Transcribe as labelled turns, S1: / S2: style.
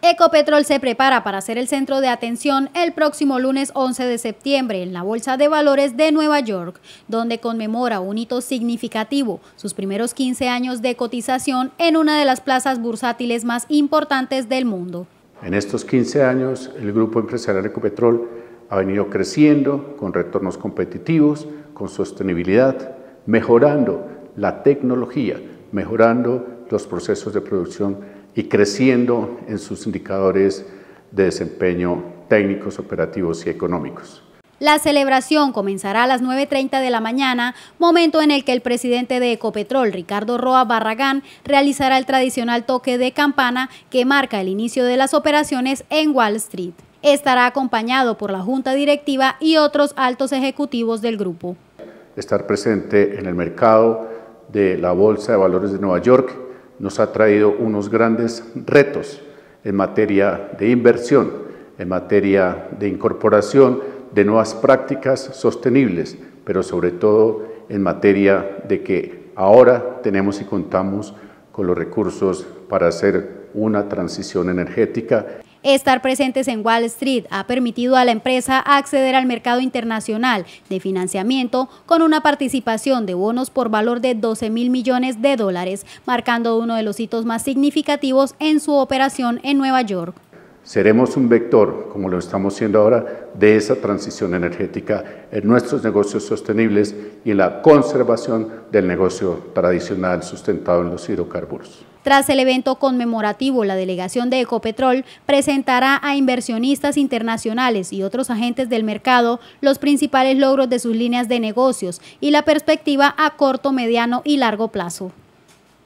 S1: Ecopetrol se prepara para ser el centro de atención el próximo lunes 11 de septiembre en la Bolsa de Valores de Nueva York, donde conmemora un hito significativo, sus primeros 15 años de cotización en una de las plazas bursátiles más importantes del
S2: mundo. En estos 15 años, el grupo empresarial Ecopetrol ha venido creciendo con retornos competitivos, con sostenibilidad, mejorando la tecnología, mejorando los procesos de producción y creciendo en sus indicadores de desempeño técnicos, operativos y económicos.
S1: La celebración comenzará a las 9.30 de la mañana, momento en el que el presidente de Ecopetrol, Ricardo Roa Barragán, realizará el tradicional toque de campana que marca el inicio de las operaciones en Wall Street. Estará acompañado por la Junta Directiva y otros altos ejecutivos del grupo.
S2: Estar presente en el mercado de la Bolsa de Valores de Nueva York nos ha traído unos grandes retos en materia de inversión, en materia de incorporación de nuevas prácticas sostenibles, pero sobre todo en materia de que ahora tenemos y contamos con los recursos para hacer una transición energética
S1: Estar presentes en Wall Street ha permitido a la empresa acceder al mercado internacional de financiamiento con una participación de bonos por valor de 12 mil millones de dólares, marcando uno de los hitos más significativos en su operación en Nueva York.
S2: Seremos un vector, como lo estamos siendo ahora, de esa transición energética en nuestros negocios sostenibles y en la conservación del negocio tradicional sustentado en los hidrocarburos.
S1: Tras el evento conmemorativo, la delegación de Ecopetrol presentará a inversionistas internacionales y otros agentes del mercado los principales logros de sus líneas de negocios y la perspectiva a corto, mediano y largo plazo.